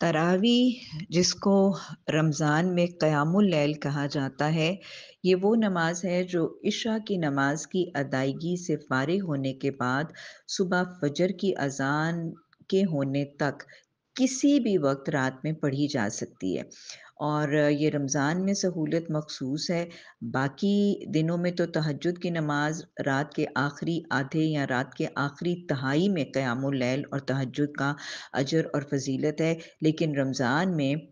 तरावी जिसको रमज़ान में क़यामुल्लैल कहा जाता है ये वो नमाज़ है जो इशा की नमाज़ की अदायगी से फ़ारि होने के बाद सुबह फजर की अजान के होने तक किसी भी वक्त रात में पढ़ी जा सकती है और ये रमज़ान में सहूलत मखसूस है बाकी दिनों में तो तहजद की नमाज रात के आखिरी आधे या रात के आखिरी तहाई में क़्यामल और तहजद का अजर और फजीलत है लेकिन रमज़ान में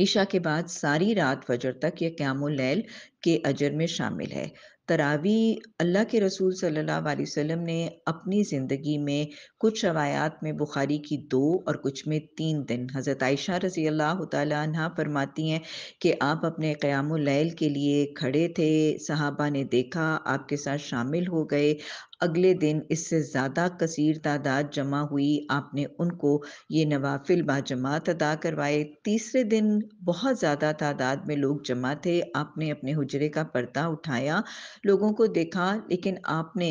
ईशा के बाद सारी रात फजर तक क्याम लैल के अजर में शामिल है तरावी अल्लाह के रसूल सल्लल्लाहु अलैहि वसल्लम ने अपनी ज़िंदगी में कुछ रवायात में बुखारी की दो और कुछ में तीन दिन हज़रत आयशा रज़ी अल्लाह तह फरमाती हैं कि आप अपने क़याम लैल के लिए खड़े थे सहाबा ने देखा आपके साथ शामिल हो गए अगले दिन इससे ज़्यादा कसीर तादाद जमा हुई आपने उनको ये नवाफिल बाजमात अदा करवाए तीसरे दिन बहुत ज़्यादा तादाद में लोग जमा थे आपने अपने हजरे कचरे का पर्दा उठाया लोगों को देखा लेकिन आपने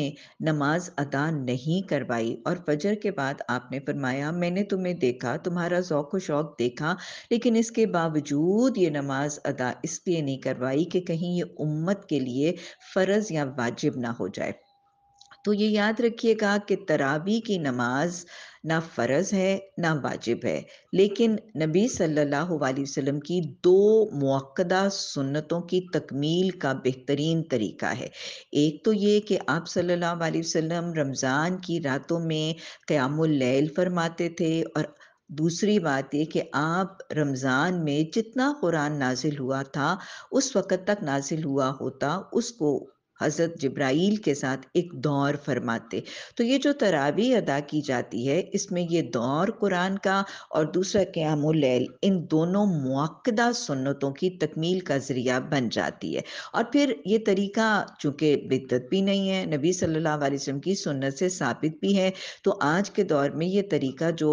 नमाज अदा नहीं करवाई और फजर के बाद आपने फरमाया मैंने तुम्हें देखा तुम्हारा शौक व शौक देखा लेकिन इसके बावजूद ये नमाज अदा इसलिए नहीं करवाई कि कहीं ये उम्मत के लिए फ़र्ज़ या वाजिब ना हो जाए तो ये याद रखिएगा कि तरावी की नमाज ना फ़र्ज़ है ना वाजिब है लेकिन नबी सल्लल्लाहु अलैहि वसल्लम की दो मौक़दा सुन्नतों की तकमील का बेहतरीन तरीका है एक तो ये कि आप सल्लल्लाहु अलैहि वसल्लम रमज़ान की रातों में लैल फरमाते थे और दूसरी बात ये कि आप रमज़ान में जितना कुरान नाजिल हुआ था उस वक़्त तक नाजिल हुआ होता उसको हज़रत जब्राइल के साथ एक दौर फरमाते तो ये जो तरावी अदा की जाती है इसमें ये दौर कुरान का और दूसरा लैल इन दोनों मौकदा सुन्नतों की तकमील का ज़रिया बन जाती है और फिर ये तरीका चूँकि बिदत भी नहीं है नबी सल्लल्लाहु अलैहि वसल्लम की सुन्नत से साबित भी है तो आज के दौर में ये तरीका जो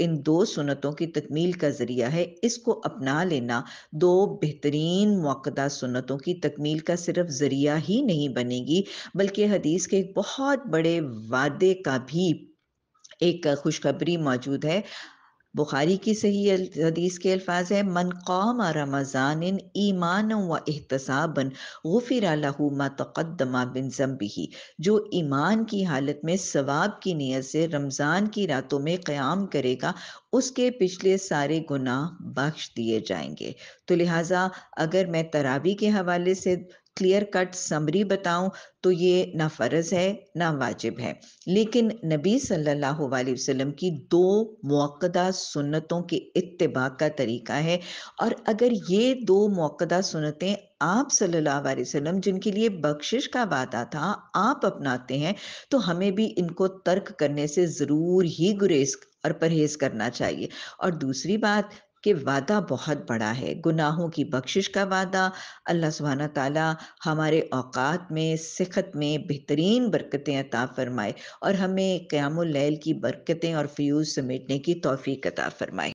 इन दो सुनतों की तकमील का ज़रिया है इसको अपना लेना दो बेहतरीन मौकदा सुनतों की तकमील का सिर्फ ज़रिया ही नहीं बनेगी बल्कि हदीस के एक बहुत बड़े वादे का भी एक खुशखबरी मौजूद है बुखारी की सही हदीस के अल्फाज है मन कौम रमज़ान ईमान व एहतसाबन गफिर लहूमा तकदमा बिन जम्बी जो ईमान की हालत में सवाब की नीयत से रमज़ान की रातों में क़्याम करेगा उसके पिछले सारे गुनाह बख्श दिए जाएंगे तो लिहाजा अगर मैं तरावी के हवाले से क्लियर कट समरी बताऊं तो ये ना फ़र्ज़ है ना वाजिब है लेकिन नबी सल्लल्लाहु अलैहि वसल्लम की दो मौक़दा सुन्नतों के इतबा का तरीका है और अगर ये दो मौक़दा सुन्नतें आप सल्लल्लाहु अलैहि वसल्लम जिनके लिए बख्शिश का वादा था आप अपनाते हैं तो हमें भी इनको तर्क करने से ज़रूर ही गुरेज और परहेज़ करना चाहिए और दूसरी बात कि वादा बहुत बड़ा है गुनाहों की बख्शिश का वादा अल्लाह सुबहाना ताला हमारे औकात में सिखत में बेहतरीन बरकतें अता फरमाए और हमें क़्यामल की बरकतें और फ्यूज़ समेटने की तोफ़ी अता फरमाए